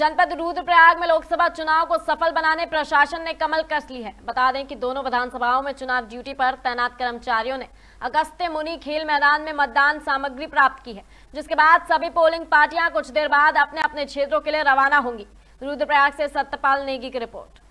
जनपद रुद्रप्रयाग में लोकसभा चुनाव को सफल बनाने प्रशासन ने कमल कस ली है बता दें कि दोनों विधानसभाओं में चुनाव ड्यूटी पर तैनात कर्मचारियों ने अगस्त्य मुनि खेल मैदान में मतदान सामग्री प्राप्त की है जिसके बाद सभी पोलिंग पार्टियां कुछ देर बाद अपने अपने क्षेत्रों के लिए रवाना होंगी रुद्रप्रयाग से सत्यपाल नेगी की रिपोर्ट